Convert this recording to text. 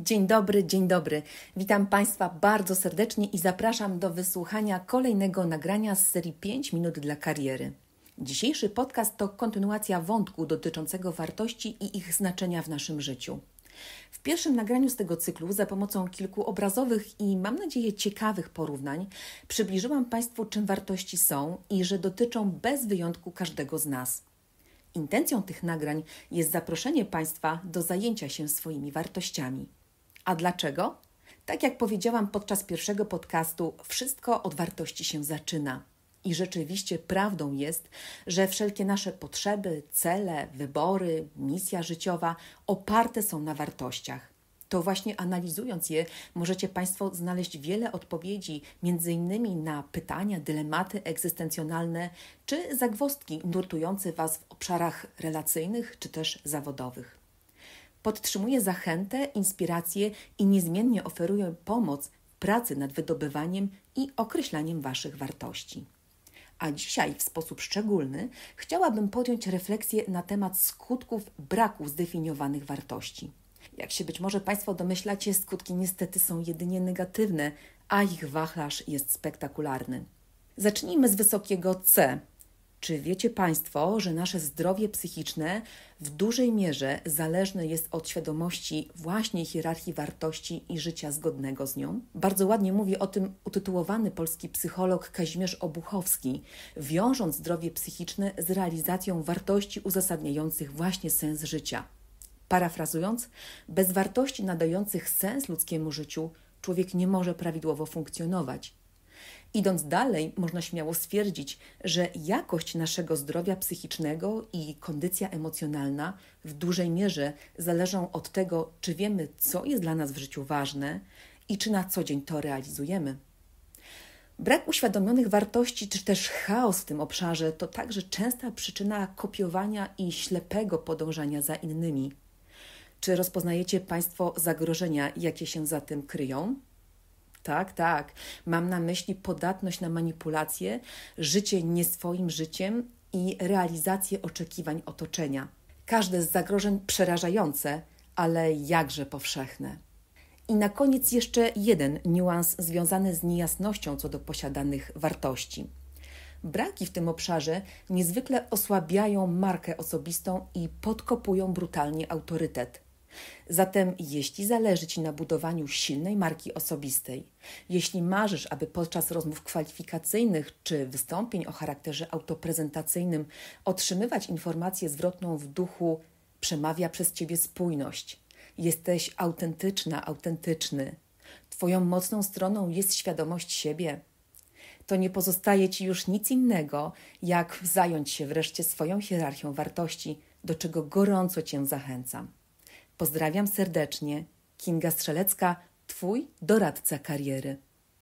Dzień dobry, dzień dobry. Witam Państwa bardzo serdecznie i zapraszam do wysłuchania kolejnego nagrania z serii 5 minut dla kariery. Dzisiejszy podcast to kontynuacja wątku dotyczącego wartości i ich znaczenia w naszym życiu. W pierwszym nagraniu z tego cyklu, za pomocą kilku obrazowych i mam nadzieję ciekawych porównań, przybliżyłam Państwu, czym wartości są i że dotyczą bez wyjątku każdego z nas. Intencją tych nagrań jest zaproszenie Państwa do zajęcia się swoimi wartościami. A dlaczego? Tak jak powiedziałam podczas pierwszego podcastu, wszystko od wartości się zaczyna. I rzeczywiście prawdą jest, że wszelkie nasze potrzeby, cele, wybory, misja życiowa oparte są na wartościach. To właśnie analizując je, możecie Państwo znaleźć wiele odpowiedzi, między innymi na pytania, dylematy egzystencjonalne czy zagwozdki nurtujące Was w obszarach relacyjnych czy też zawodowych podtrzymuje zachętę, inspirację i niezmiennie oferuje pomoc w pracy nad wydobywaniem i określaniem Waszych wartości. A dzisiaj w sposób szczególny chciałabym podjąć refleksję na temat skutków braku zdefiniowanych wartości. Jak się być może Państwo domyślacie, skutki niestety są jedynie negatywne, a ich wachlarz jest spektakularny. Zacznijmy z wysokiego C, czy wiecie Państwo, że nasze zdrowie psychiczne w dużej mierze zależne jest od świadomości właśnie hierarchii wartości i życia zgodnego z nią? Bardzo ładnie mówi o tym utytułowany polski psycholog Kazimierz Obuchowski, wiążąc zdrowie psychiczne z realizacją wartości uzasadniających właśnie sens życia. Parafrazując, bez wartości nadających sens ludzkiemu życiu człowiek nie może prawidłowo funkcjonować. Idąc dalej, można śmiało stwierdzić, że jakość naszego zdrowia psychicznego i kondycja emocjonalna w dużej mierze zależą od tego, czy wiemy, co jest dla nas w życiu ważne i czy na co dzień to realizujemy. Brak uświadomionych wartości czy też chaos w tym obszarze to także częsta przyczyna kopiowania i ślepego podążania za innymi. Czy rozpoznajecie Państwo zagrożenia, jakie się za tym kryją? tak, tak. Mam na myśli podatność na manipulacje, życie nie swoim życiem i realizację oczekiwań otoczenia. Każde z zagrożeń przerażające, ale jakże powszechne. I na koniec jeszcze jeden niuans związany z niejasnością co do posiadanych wartości. Braki w tym obszarze niezwykle osłabiają markę osobistą i podkopują brutalnie autorytet. Zatem, jeśli zależy Ci na budowaniu silnej marki osobistej, jeśli marzysz, aby podczas rozmów kwalifikacyjnych czy wystąpień o charakterze autoprezentacyjnym otrzymywać informację zwrotną w duchu przemawia przez Ciebie spójność, jesteś autentyczna, autentyczny, Twoją mocną stroną jest świadomość siebie, to nie pozostaje ci już nic innego, jak zająć się wreszcie swoją hierarchią wartości, do czego gorąco cię zachęcam. Pozdrawiam serdecznie. Kinga Strzelecka, Twój doradca kariery.